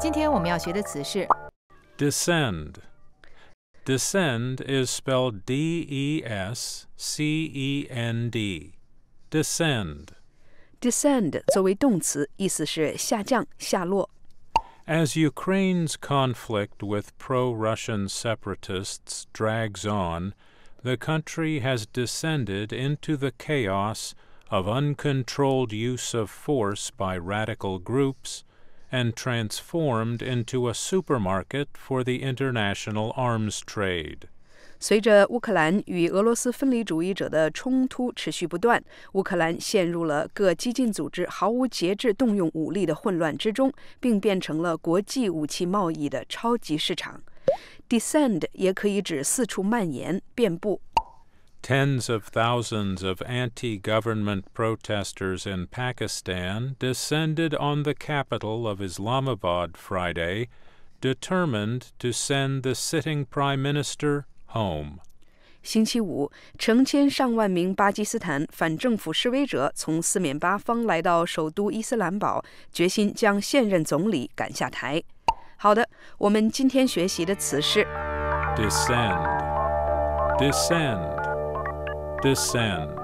今天我们要学的词是 descend。Descend is spelled D E S C E N D. Descend. Descend 作为动词意思是下降下落 as Ukraine's conflict with pro Russian separatists drags on, the country has descended into the chaos of uncontrolled use of force by radical groups and transformed into a supermarket for the international arms trade. 随着乌克兰与俄罗斯分离主义者的冲突持续不断，乌克兰陷入了各激进组织毫无节制动用武力的混乱之中，并变成了国际武器贸易的超级市场。Descend 也可以指四处蔓延、遍布 Tens of thousands of anti-government protesters in Pakistan descended on the capital of Islamabad Friday, determined to send the sitting prime minister home. 星期五，成千上万名巴基斯坦反政府示威者从四面八方来到首都伊斯兰堡，决心将现任总理赶下台。好的，我们今天学习的词是 descend，descend。this sin.